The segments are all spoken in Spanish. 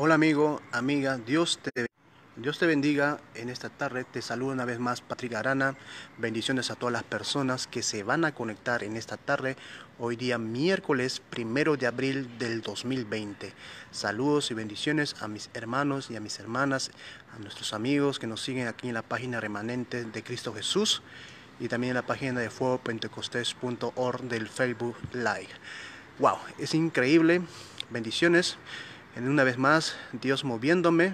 Hola amigo, amiga, Dios te, Dios te bendiga en esta tarde. Te saludo una vez más Patrick Arana. Bendiciones a todas las personas que se van a conectar en esta tarde, hoy día miércoles primero de abril del 2020. Saludos y bendiciones a mis hermanos y a mis hermanas, a nuestros amigos que nos siguen aquí en la página remanente de Cristo Jesús y también en la página de fuegopentecostés.org del Facebook Live. ¡Wow! Es increíble. Bendiciones. En una vez más, Dios moviéndome,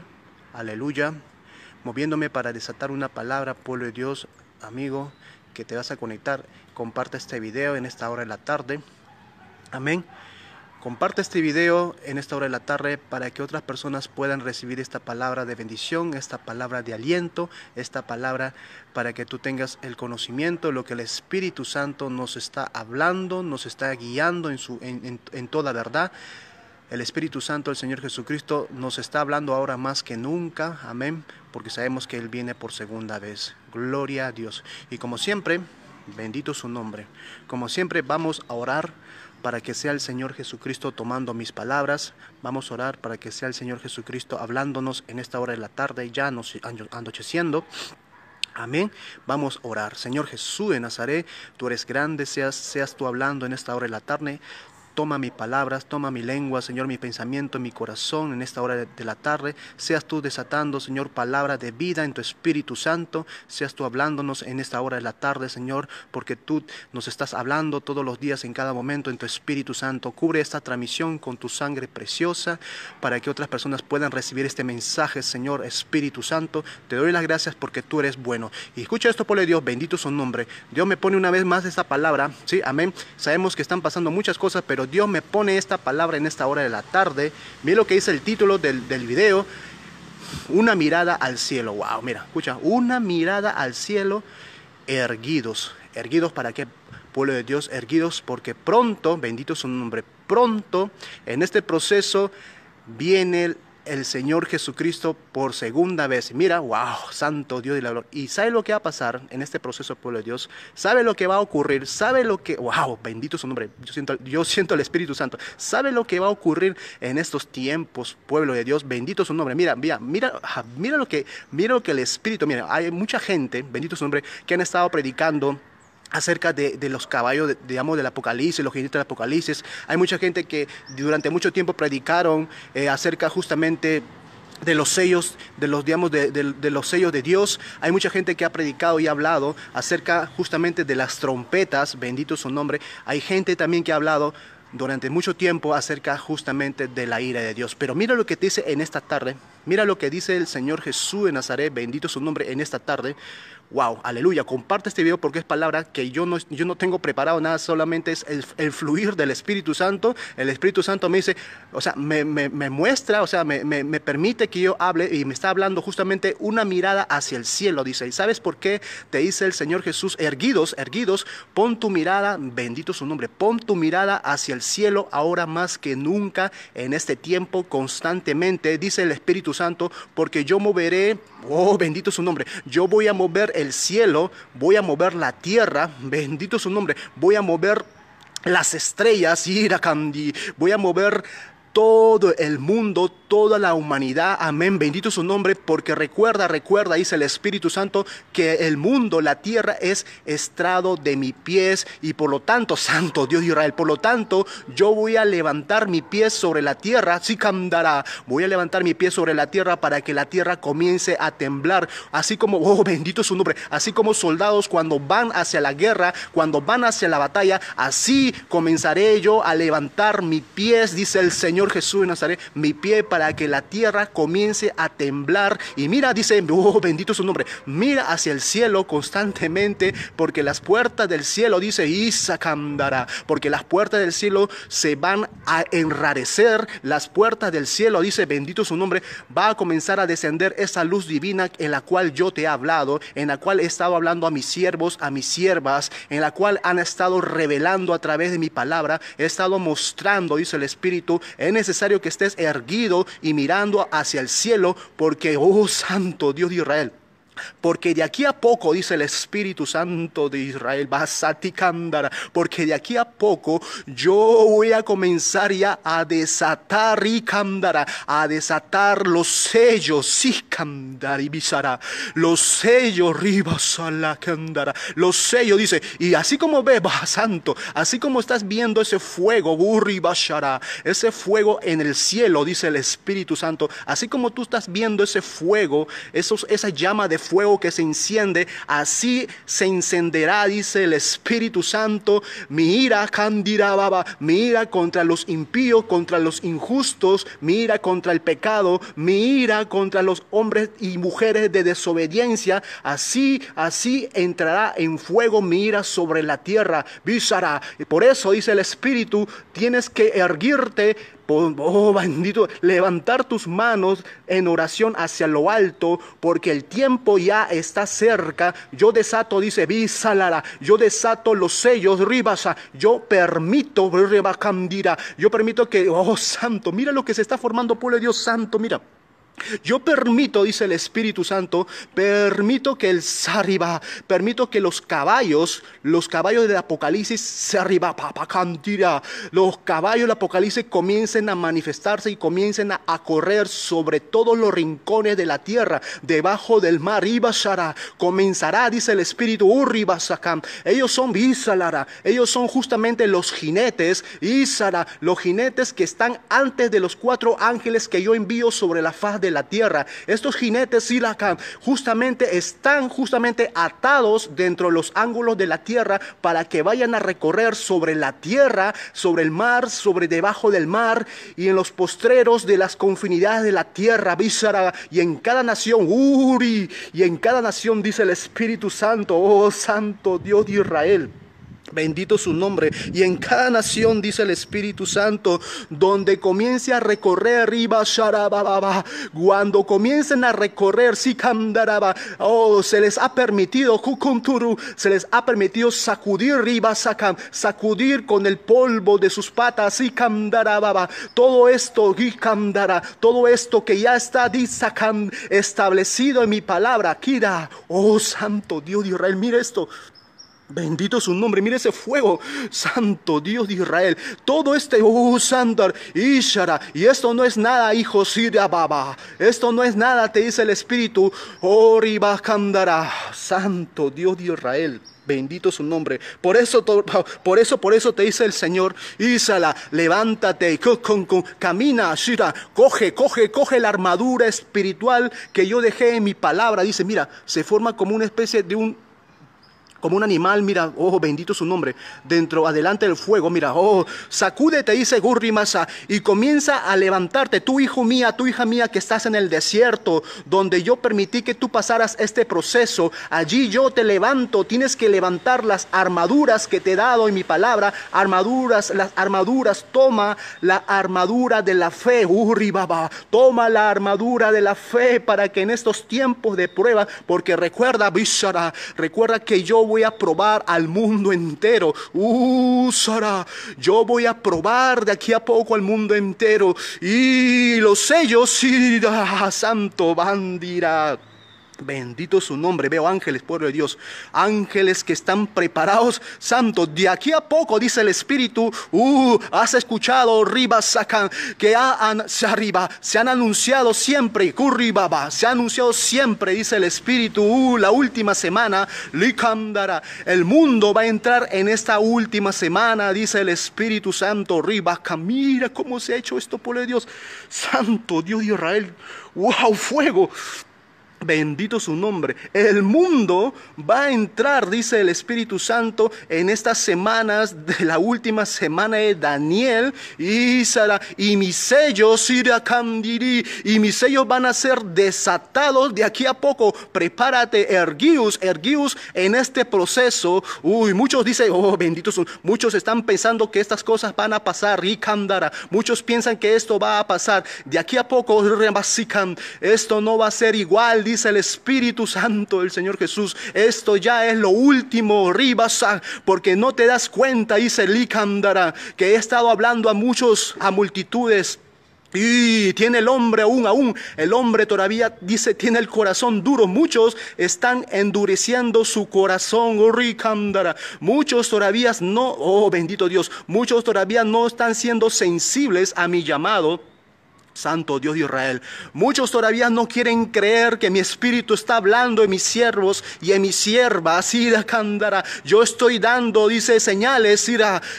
aleluya, moviéndome para desatar una palabra, pueblo de Dios, amigo, que te vas a conectar. Comparte este video en esta hora de la tarde. Amén. Comparte este video en esta hora de la tarde para que otras personas puedan recibir esta palabra de bendición, esta palabra de aliento, esta palabra para que tú tengas el conocimiento, de lo que el Espíritu Santo nos está hablando, nos está guiando en, su, en toda verdad. El Espíritu Santo, el Señor Jesucristo, nos está hablando ahora más que nunca. Amén. Porque sabemos que Él viene por segunda vez. Gloria a Dios. Y como siempre, bendito su nombre. Como siempre, vamos a orar para que sea el Señor Jesucristo tomando mis palabras. Vamos a orar para que sea el Señor Jesucristo hablándonos en esta hora de la tarde, ya nos anocheciendo. Amén. Vamos a orar. Señor Jesús de Nazaret, tú eres grande, seas, seas tú hablando en esta hora de la tarde. Toma mis palabras, toma mi lengua, Señor, mi pensamiento, mi corazón en esta hora de la tarde. Seas tú desatando, Señor, palabra de vida en tu Espíritu Santo. Seas tú hablándonos en esta hora de la tarde, Señor, porque tú nos estás hablando todos los días en cada momento en tu Espíritu Santo. Cubre esta transmisión con tu sangre preciosa para que otras personas puedan recibir este mensaje, Señor, Espíritu Santo. Te doy las gracias porque tú eres bueno. Y escucha esto, por Dios, bendito su nombre. Dios me pone una vez más esta palabra, ¿sí? Amén. Sabemos que están pasando muchas cosas, pero Dios me pone esta palabra en esta hora de la tarde. Mira lo que dice el título del, video. Una mirada al cielo. Wow, mira, escucha, una mirada al cielo erguidos. ¿Erguidos para qué? Pueblo de Dios, erguidos porque pronto, bendito su nombre, pronto en este proceso viene el el Señor Jesucristo por segunda vez. Mira, wow, santo Dios de la gloria. Y sabe lo que va a pasar en este proceso, pueblo de Dios. Sabe lo que va a ocurrir. Sabe lo que, wow, bendito su nombre. Yo siento, yo siento el Espíritu Santo. Sabe lo que va a ocurrir en estos tiempos, pueblo de Dios. Bendito su nombre. Mira, mira, mira, mira lo que, mira lo que el Espíritu, mira, hay mucha gente, bendito su nombre, que han estado predicando acerca de, los caballos, digamos, del Apocalipsis, los jinetes del Apocalipsis. Hay mucha gente que durante mucho tiempo predicaron eh, acerca justamente de los sellos de los digamos de, los sellos de Dios hay mucha gente que ha predicado y hablado acerca justamente de las trompetas bendito su nombre hay gente también que ha hablado durante mucho tiempo acerca justamente de la ira de Dios. Pero mira lo que te dice en esta tarde, mira lo que dice el Señor Jesús de Nazaret, bendito su nombre, en esta tarde, wow, aleluya, comparte este video porque es palabra que yo no, yo no tengo preparado nada, solamente es el, fluir del Espíritu Santo. El Espíritu Santo me dice, o sea, me, muestra, o sea, me, me, permite que yo hable y me está hablando justamente una mirada hacia el cielo, dice. ¿Y sabes por qué te dice el Señor Jesús, erguidos, erguidos, pon tu mirada, bendito su nombre, pon tu mirada hacia el cielo ahora más que nunca en este tiempo constantemente, dice el Espíritu Santo, porque yo moveré Oh, bendito su nombre. Yo voy a mover el cielo, voy a mover la tierra, bendito su nombre. Voy a mover las estrellas, Voy a mover todo el mundo, toda la humanidad. Amén. Bendito su nombre, porque recuerda, recuerda, dice el Espíritu Santo, que el mundo, la tierra es estrado de mis pies y por lo tanto, Santo Dios de Israel, por lo tanto, yo voy a levantar mi pie sobre la tierra, si camdará. Voy a levantar mi pie sobre la tierra para que la tierra comience a temblar, así como, oh, bendito su nombre, así como soldados cuando van hacia la guerra, cuando van hacia la batalla, así comenzaré yo a levantar mis pies, dice el Señor Jesús de Nazaret mi pie para que la tierra comience a temblar. Y mira, dice, oh, bendito su nombre, mira hacia el cielo constantemente, porque las puertas del cielo, dice Isacandará, porque las puertas del cielo se van a enrarecer, las puertas del cielo, dice, bendito su nombre, va a comenzar a descender esa luz divina en la cual yo te he hablado, en la cual he estado hablando a mis siervos, a mis siervas, en la cual han estado revelando a través de mi palabra, he estado mostrando, dice el Espíritu, en necesario que estés erguido y mirando hacia el cielo, porque, oh Santo Dios de Israel, porque de aquí a poco, dice el Espíritu Santo de Israel, Basatikandara, porque de aquí a poco yo voy a comenzar ya a desatar Ikandara, a desatar los sellos y los sellos Ribasalakandara, los sellos, dice, y así como ves, Baja Santo, así como estás viendo ese fuego, Burribashara, ese fuego en el cielo, dice el Espíritu Santo, así como tú estás viendo ese fuego, esa llama de fuego que se enciende, así se encenderá, dice el Espíritu Santo, mi ira, baba mi contra los impíos, contra los injustos, mira contra el pecado, mira contra los hombres y mujeres de desobediencia, así, así entrará en fuego mi ira sobre la tierra, visará. Por eso dice el Espíritu, tienes que erguirte Oh bendito, levantar tus manos en oración hacia lo alto, porque el tiempo ya está cerca. Yo desato, dice Bisalara, yo desato los sellos, Ribasa, yo permito, Ribacandira, yo permito que, oh santo, mira lo que se está formando, pueblo de Dios santo, mira. Yo permito, dice el Espíritu Santo, permito que el Sarriba, permito que los caballos, los caballos del Apocalipsis, sariba, papacantira, los caballos del Apocalipsis comiencen a manifestarse y comiencen a, correr sobre todos los rincones de la tierra, debajo del mar, ibasara, comenzará, dice el Espíritu, urribasacam. Ellos son bisalara, ellos son justamente los jinetes, isara, los jinetes que están antes de los cuatro ángeles que yo envío sobre la faz de la tierra. Estos jinetes cam justamente están justamente atados dentro de los ángulos de la tierra para que vayan a recorrer sobre la tierra, sobre el mar, sobre debajo del mar y en los postreros de las confinidades de la tierra, Bísara, y en cada nación, Uri, y en cada nación dice el Espíritu Santo, oh Santo Dios de Israel. Bendito su nombre. Y en cada nación, dice el Espíritu Santo, donde comience a recorrer, arriba sharababa, cuando comiencen a recorrer, sikandaraba, oh, se les ha permitido, kukunturu, se les ha permitido sacudir, riba sakam, sacudir con el polvo de sus patas, sikandaraba, todo esto, gikandara, todo esto que ya está, disakam, establecido en mi palabra, kira, oh Santo Dios de Israel, mira esto, Bendito su nombre, mire ese fuego, Santo Dios de Israel, todo este uh, y esto no es nada, hijo Baba, esto no es nada, te dice el Espíritu, Oriba Santo Dios de Israel. Bendito su nombre. Por eso, por eso, por eso te dice el Señor, Isala, levántate, camina, Shira, coge, coge, coge la armadura espiritual que yo dejé en mi palabra. Dice, mira, se forma como una especie de un como un animal, mira, oh, bendito su nombre, dentro, adelante del fuego, mira, oh, sacúdete, dice Gurri Masa, y comienza a levantarte, tu hijo mía, tu hija mía que estás en el desierto, donde yo permití que tú pasaras este proceso, allí yo te levanto, tienes que levantar las armaduras que te he dado en mi palabra, armaduras, las armaduras, toma la armadura de la fe, Gurri Baba, toma la armadura de la fe para que en estos tiempos de prueba, porque recuerda, Bishara, recuerda que yo voy a probar al mundo entero. Uh, yo voy a probar de aquí a poco al mundo entero. Y los sellos, sí, santo bandirá. Bendito su nombre. Veo ángeles, pueblo de Dios. Ángeles que están preparados, santo De aquí a poco, dice el Espíritu, uh, has escuchado, riba que se arriba, se han anunciado siempre, curribaba, se ha anunciado siempre, dice el Espíritu, uh, la última semana, licandara. El mundo va a entrar en esta última semana, dice el Espíritu Santo, riba, mira cómo se ha hecho esto, pueblo de Dios. Santo Dios de Israel. Wow, fuego. Bendito su nombre. El mundo va a entrar, dice el Espíritu Santo, en estas semanas de la última semana de Daniel y Sara. Y mis sellos, y mis sellos van a ser desatados de aquí a poco. Prepárate, Ergius, erguíos en este proceso. Uy, muchos dicen, oh, bendito su Muchos están pensando que estas cosas van a pasar. Y Muchos piensan que esto va a pasar. De aquí a poco, esto no va a ser igual, dice dice el Espíritu Santo del Señor Jesús, esto ya es lo último, ribasa, porque no te das cuenta, dice Licándara, que he estado hablando a muchos, a multitudes, y tiene el hombre aún, aún, el hombre todavía dice, tiene el corazón duro. Muchos están endureciendo su corazón, oh Muchos todavía no, oh bendito Dios, muchos todavía no están siendo sensibles a mi llamado Santo Dios de Israel. Muchos todavía no quieren creer que mi espíritu está hablando en mis siervos y en mis siervas. candara, yo estoy dando, dice, señales,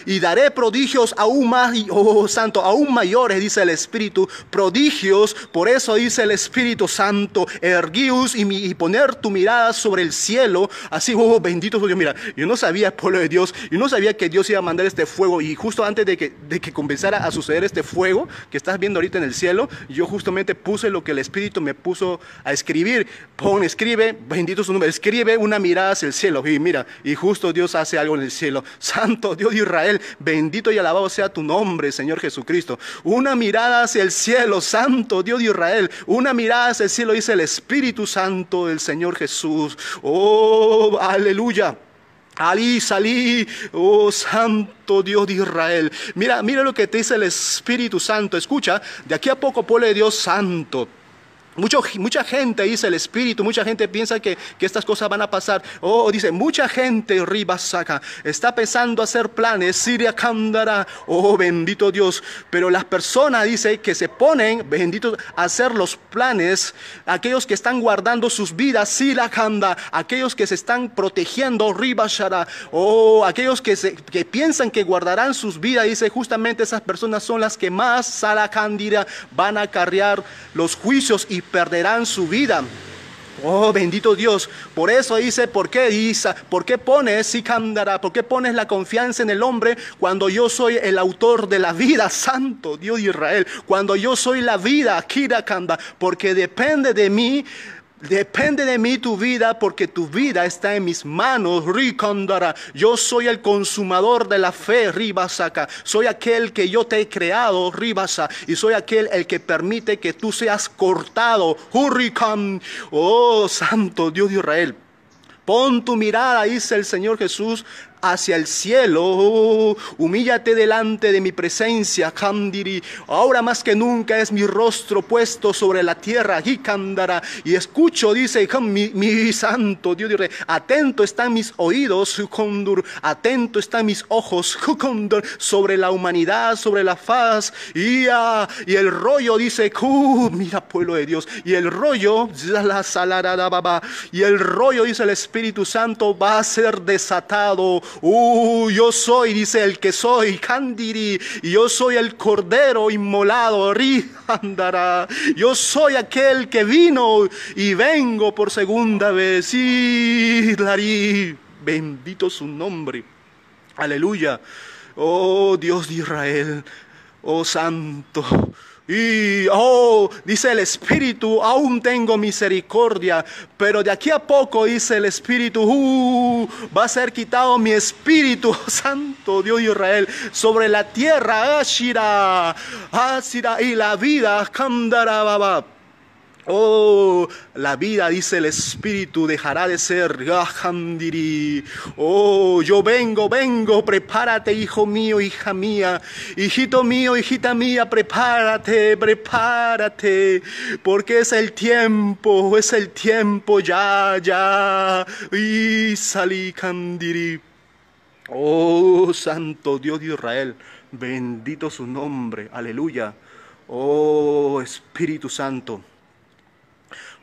y daré prodigios aún más, oh santo, aún mayores, dice el espíritu, prodigios. Por eso dice el Espíritu Santo, erguíos y, poner tu mirada sobre el cielo. Así, oh bendito Dios. Mira, yo no sabía, pueblo de Dios, yo no sabía que Dios iba a mandar este fuego. Y justo antes de que, de que comenzara a suceder este fuego que estás viendo ahorita en el cielo, yo justamente puse lo que el Espíritu me puso a escribir. Pon, escribe, bendito su nombre, escribe una mirada hacia el cielo. Y mira, y justo Dios hace algo en el cielo. Santo Dios de Israel, bendito y alabado sea tu nombre, Señor Jesucristo. Una mirada hacia el cielo, Santo Dios de Israel. Una mirada hacia el cielo, dice el Espíritu Santo del Señor Jesús. Oh, aleluya. Alí, salí, oh santo Dios de Israel. Mira, mira lo que te dice el Espíritu Santo. Escucha, de aquí a poco, pueblo Dios santo mucha gente dice el Espíritu, mucha gente piensa que, estas cosas van a pasar. oh, oh dice, mucha gente, Ribasaka está pensando hacer planes, Siria Kandara, oh bendito Dios. Pero las personas, dice, que se ponen, bendito, a hacer los planes, aquellos que están guardando sus vidas, Siria Kanda, aquellos que se están protegiendo, Ribashara, oh, aquellos que, piensan que guardarán sus vidas, dice, justamente esas personas son las que más, Kandira, van a cargar los juicios y perderán su vida. Oh, bendito Dios. Por eso dice, ¿por qué dice? ¿Por qué pones Sikandara? ¿Por qué pones la confianza en el hombre cuando yo soy el autor de la vida, santo Dios de Israel? Cuando yo soy la vida, Kira porque depende de mí Depende de mí tu vida porque tu vida está en mis manos. Ricondara. Yo soy el consumador de la fe, Ribasaca, Soy aquel que yo te he creado, Ribasa. Y soy aquel el que permite que tú seas cortado. Oh, santo Dios de Israel. Pon tu mirada, dice el Señor Jesús, hacia el cielo. Oh, humíllate delante de mi presencia, Kandiri. Ahora más que nunca es mi rostro puesto sobre la tierra, Y escucho, dice mi, santo Dios, atento están mis oídos, Hukondur. Atento están mis ojos, Hukondur. Sobre la humanidad, sobre la faz. Y, ah, y el rollo dice, mira, pueblo de Dios. Y el rollo, y el rollo, dice el Espíritu Santo, va a ser desatado Uh, yo soy, dice el que soy, Candiri, y yo soy el cordero inmolado, Rihandara. Yo soy aquel que vino y vengo por segunda vez. Y Larí, bendito su nombre. Aleluya. Oh Dios de Israel, oh Santo. Y, oh, dice el Espíritu, aún tengo misericordia, pero de aquí a poco, dice el Espíritu, uh, va a ser quitado mi Espíritu Santo, Dios Israel, sobre la tierra, Ashira, Ashira, y la vida, Kandarababab. Oh, la vida, dice el Espíritu, dejará de ser. Oh, yo vengo, vengo, prepárate, hijo mío, hija mía, hijito mío, hijita mía, prepárate, prepárate, porque es el tiempo, es el tiempo, ya, ya. Y salí, Candiri. Oh, santo Dios de Israel, bendito su nombre, aleluya. Oh, Espíritu Santo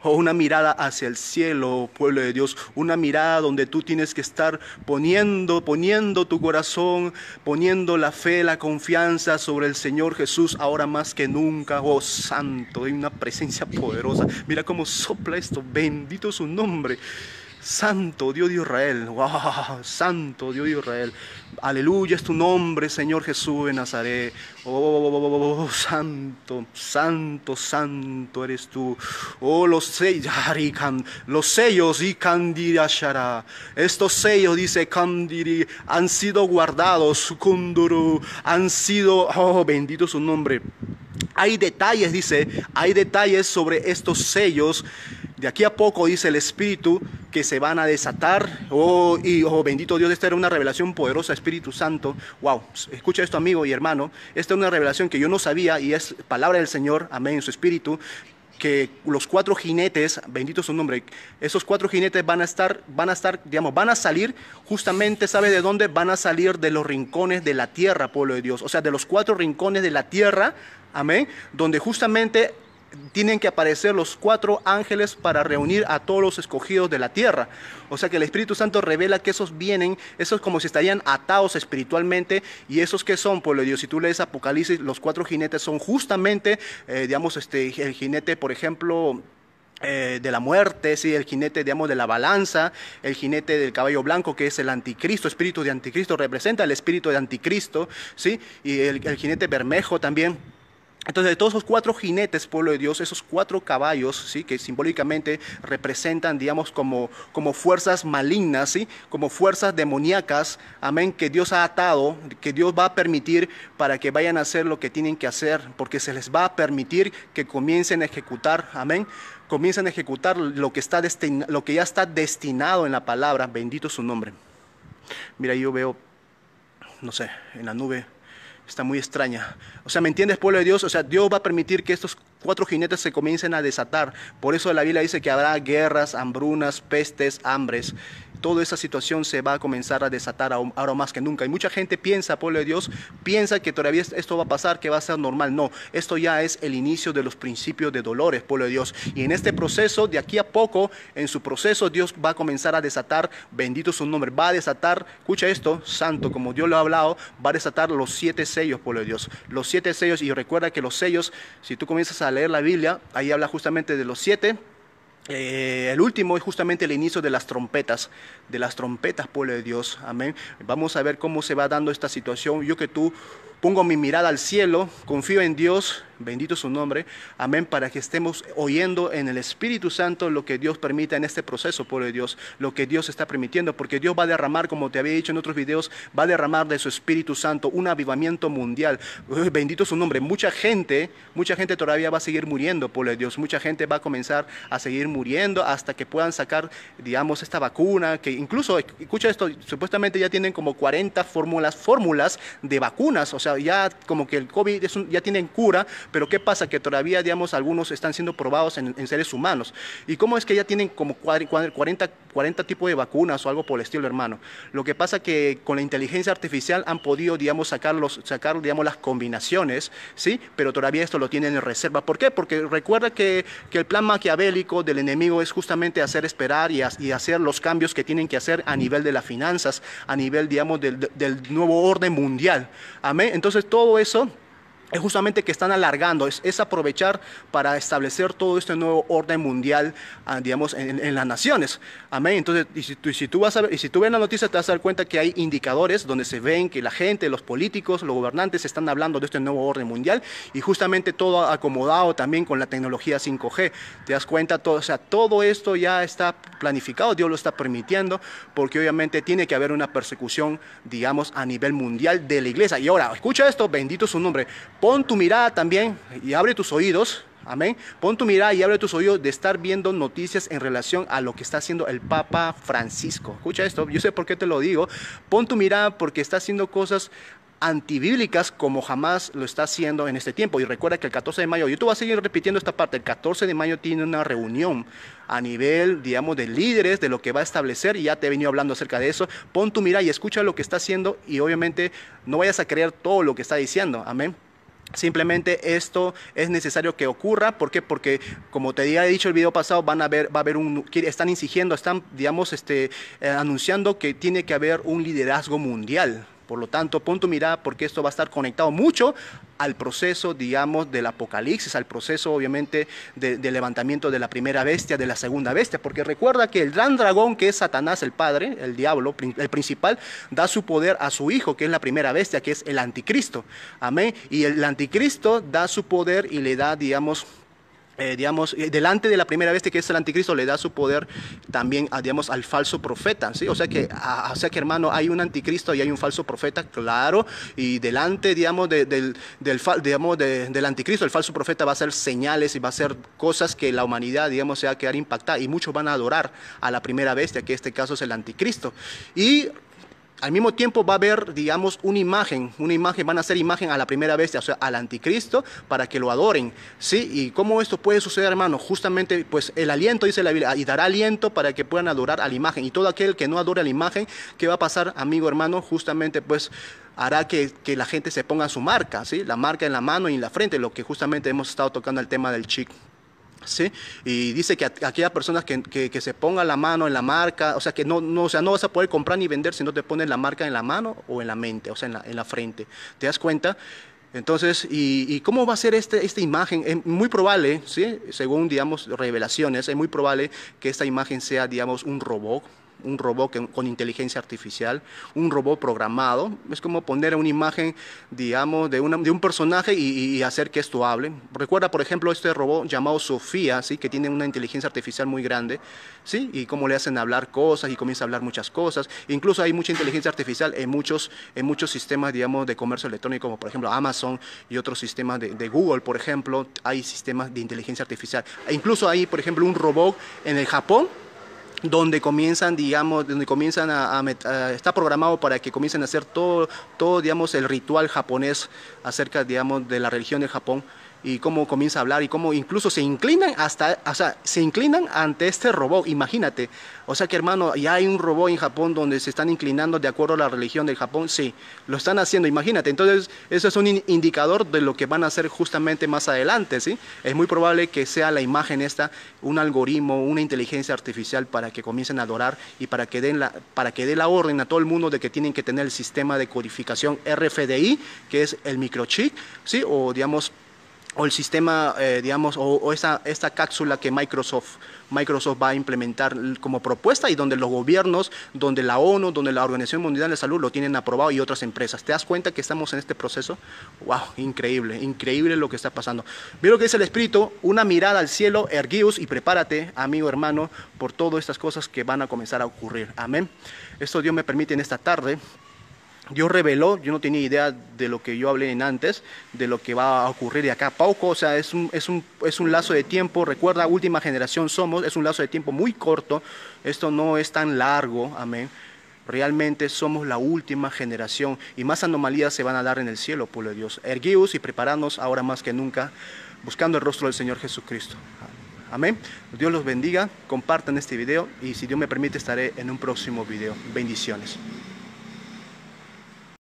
o una mirada hacia el cielo, oh pueblo de Dios, una mirada donde tú tienes que estar poniendo, poniendo tu corazón, poniendo la fe, la confianza sobre el Señor Jesús ahora más que nunca, oh santo, hay una presencia poderosa. Mira cómo sopla esto, bendito su nombre. Santo Dios de Israel, Santo Dios de Israel, aleluya es tu nombre, Señor Jesús de Nazaret, oh, oh, oh, oh Santo, Santo, Santo eres tú, oh, los sellos, los sellos y Candirashara, estos sellos, dice Candiri, han sido guardados, Kunduru, han sido, oh, bendito su nombre, hay detalles, dice, hay detalles sobre estos sellos, de aquí a poco dice el Espíritu que se van a desatar. Oh, y, oh, bendito Dios, esta era una revelación poderosa, Espíritu Santo. Wow, escucha esto amigo y hermano. Esta es una revelación que yo no sabía y es palabra del Señor, amén, en su Espíritu que los cuatro jinetes, bendito su nombre, esos cuatro jinetes van a estar, van a estar, digamos, van a salir, justamente, ¿sabe de dónde? Van a salir de los rincones de la tierra, pueblo de Dios. O sea, de los cuatro rincones de la tierra, amén, donde justamente tienen que aparecer los cuatro ángeles para reunir a todos los escogidos de la tierra. O sea que el Espíritu Santo revela que esos vienen, esos como si estarían atados espiritualmente y esos que son, pueblo de Dios, si tú lees Apocalipsis, los cuatro jinetes son justamente, eh, digamos, este, el jinete, por ejemplo, eh, de la muerte, ¿sí? el jinete, digamos, de la balanza, el jinete del caballo blanco, que es el anticristo, espíritu de anticristo, representa el espíritu de anticristo, ¿sí? y el jinete bermejo también entonces, de todos esos cuatro jinetes, pueblo de Dios, esos cuatro caballos, ¿sí? que simbólicamente representan, digamos, como, como fuerzas malignas, ¿sí? como fuerzas demoníacas, amén, que Dios ha atado, que Dios va a permitir para que vayan a hacer lo que tienen que hacer, porque se les va a permitir que comiencen a ejecutar, amén, comiencen a ejecutar lo que, está lo que ya está destinado en la palabra, bendito su nombre. Mira, yo veo, no sé, en la nube está muy extraña. O sea, ¿me entiendes, pueblo de Dios? O sea, Dios va a permitir que estos cuatro jinetes se comiencen a desatar. Por eso la Biblia dice que habrá guerras, hambrunas, pestes, hambres toda esa situación se va a comenzar a desatar ahora más que nunca. Y mucha gente piensa, pueblo de Dios, piensa que todavía esto va a pasar, que va a ser normal. No, esto ya es el inicio de los principios de dolores, pueblo de Dios. Y en este proceso, de aquí a poco, en su proceso, Dios va a comenzar a desatar, bendito su nombre, va a desatar, escucha esto, santo, como Dios lo ha hablado, va a desatar los siete sellos, pueblo de Dios. Los siete sellos, y recuerda que los sellos, si tú comienzas a leer la Biblia, ahí habla justamente de los siete eh, el último es justamente el inicio de las trompetas, de las trompetas, pueblo de Dios. Amén. Vamos a ver cómo se va dando esta situación. Yo que tú pongo mi mirada al cielo, confío en Dios, bendito su nombre, amén, para que estemos oyendo en el Espíritu Santo lo que Dios permita en este proceso, por Dios, lo que Dios está permitiendo, porque Dios va a derramar, como te había dicho en otros videos, va a derramar de su Espíritu Santo un avivamiento mundial, bendito su nombre, mucha gente, mucha gente todavía va a seguir muriendo, por Dios, mucha gente va a comenzar a seguir muriendo hasta que puedan sacar, digamos, esta vacuna, que incluso, escucha esto, supuestamente ya tienen como 40 fórmulas, fórmulas de vacunas, o sea, ya como que el COVID ya tienen cura, pero ¿qué pasa? Que todavía, digamos, algunos están siendo probados en, seres humanos. ¿Y cómo es que ya tienen como 40, 40 tipos de vacunas o algo por el estilo, hermano? Lo que pasa que con la inteligencia artificial han podido, digamos, sacar, los, sacar digamos, las combinaciones, ¿sí? Pero todavía esto lo tienen en reserva. ¿Por qué? Porque recuerda que, el plan maquiavélico del enemigo es justamente hacer esperar y, hacer los cambios que tienen que hacer a nivel de las finanzas, a nivel, digamos, del, del nuevo orden mundial. Amén. Entonces todo eso es justamente que están alargando, es, es, aprovechar para establecer todo este nuevo orden mundial, ah, digamos, en, las naciones. Amén. Entonces, y si, tú, vas a y si tú ves la noticia, te vas a dar cuenta que hay indicadores donde se ven que la gente, los políticos, los gobernantes están hablando de este nuevo orden mundial y justamente todo acomodado también con la tecnología 5G. Te das cuenta, todo, o sea, todo esto ya está planificado, Dios lo está permitiendo, porque obviamente tiene que haber una persecución, digamos, a nivel mundial de la iglesia. Y ahora, escucha esto, bendito su nombre Pon tu mirada también y abre tus oídos. Amén. Pon tu mirada y abre tus oídos de estar viendo noticias en relación a lo que está haciendo el Papa Francisco. Escucha esto, yo sé por qué te lo digo. Pon tu mirada porque está haciendo cosas antibíblicas como jamás lo está haciendo en este tiempo. Y recuerda que el 14 de mayo, YouTube tú a seguir repitiendo esta parte, el 14 de mayo tiene una reunión a nivel, digamos, de líderes, de lo que va a establecer, y ya te he venido hablando acerca de eso. Pon tu mirada y escucha lo que está haciendo y obviamente no vayas a creer todo lo que está diciendo. Amén. Simplemente esto es necesario que ocurra, ¿por qué? Porque como te había dicho el video pasado, van a ver, va a haber un, están exigiendo, están, digamos, este, eh, anunciando que tiene que haber un liderazgo mundial, por lo tanto, pon tu mirada porque esto va a estar conectado mucho al proceso, digamos, del apocalipsis, al proceso, obviamente, del de levantamiento de la primera bestia, de la segunda bestia, porque recuerda que el gran dragón, que es Satanás, el padre, el diablo, el principal, da su poder a su hijo, que es la primera bestia, que es el anticristo. Amén. Y el anticristo da su poder y le da, digamos, eh, digamos, eh, delante de la primera bestia que es el anticristo, le da su poder también, digamos, al falso profeta, ¿sí? O sea que, sea que hermano, hay un anticristo y hay un falso profeta, claro, y delante, digamos, del, del anticristo, el falso profeta va a hacer señales y va a hacer cosas que la humanidad, digamos, se va a quedar impactada y muchos van a adorar a la primera bestia, que en este caso es el anticristo. Y al mismo tiempo va a haber, digamos, una imagen, una imagen, van a hacer imagen a la primera bestia, o sea, al anticristo, para que lo adoren, ¿sí? ¿Y cómo esto puede suceder, hermano? Justamente, pues el aliento, dice la Biblia, y dará aliento para que puedan adorar a la imagen. Y todo aquel que no adore a la imagen, ¿qué va a pasar, amigo, hermano? Justamente, pues hará que, que, la gente se ponga su marca, ¿sí? La marca en la mano y en la frente, lo que justamente hemos estado tocando el tema del chic ¿sí? Y dice que aquellas personas que, que, se pongan la mano en la marca, o sea, que no, o sea, no vas a poder comprar ni vender si no te pones la marca en la mano o en la mente, o sea, en la, en la frente. ¿Te das cuenta? Entonces, ¿y, cómo va a ser este, esta imagen? Es muy probable, ¿sí? según, digamos, revelaciones, es muy probable que esta imagen sea, digamos, un robot, un robot con inteligencia artificial, un robot programado. Es como poner una imagen, digamos, de, una, de un personaje y, hacer que esto hable. Recuerda, por ejemplo, este robot llamado Sofía, ¿sí? que tiene una inteligencia artificial muy grande, ¿sí? y cómo le hacen hablar cosas y comienza a hablar muchas cosas. Incluso hay mucha inteligencia artificial en muchos, en muchos sistemas, digamos, de comercio electrónico, como por ejemplo Amazon y otros sistemas de, Google, por ejemplo, hay sistemas de inteligencia artificial. E incluso hay, por ejemplo, un robot en el Japón donde comienzan, digamos, donde comienzan a, está programado para que comiencen a hacer todo, todo, digamos, el ritual japonés acerca, digamos, de la religión de Japón y cómo comienza a hablar y cómo incluso se inclinan hasta, o sea, se inclinan ante este robot, imagínate. O sea que hermano, ya hay un robot en Japón donde se están inclinando de acuerdo a la religión del Japón, sí, lo están haciendo, imagínate. Entonces, eso es un indicador de lo que van a hacer justamente más adelante, ¿sí? Es muy probable que sea la imagen esta, un algoritmo, una inteligencia artificial para que comiencen a adorar y para que den la, para que dé la orden a todo el mundo de que tienen que tener el sistema de codificación RFDI, que es el microchip, ¿sí? O digamos o el sistema, eh, digamos, o, esa, esta cápsula que Microsoft, Microsoft va a implementar como propuesta y donde los gobiernos, donde la ONU, donde la Organización Mundial de Salud lo tienen aprobado y otras empresas. ¿Te das cuenta que estamos en este proceso? ¡Wow! Increíble, increíble lo que está pasando. Mira lo que dice el Espíritu, una mirada al cielo, erguíos y prepárate, amigo, hermano, por todas estas cosas que van a comenzar a ocurrir. Amén. Esto Dios me permite en esta tarde Dios reveló, yo no tenía idea de lo que yo hablé en antes, de lo que va a ocurrir de acá poco, o sea, es un, es, un, lazo de tiempo, recuerda, última generación somos, es un lazo de tiempo muy corto, esto no es tan largo, amén. Realmente somos la última generación y más anomalías se van a dar en el cielo, pueblo de Dios. Erguíos y prepararnos ahora más que nunca, buscando el rostro del Señor Jesucristo. Amén. Dios los bendiga, compartan este video y si Dios me permite estaré en un próximo video. Bendiciones.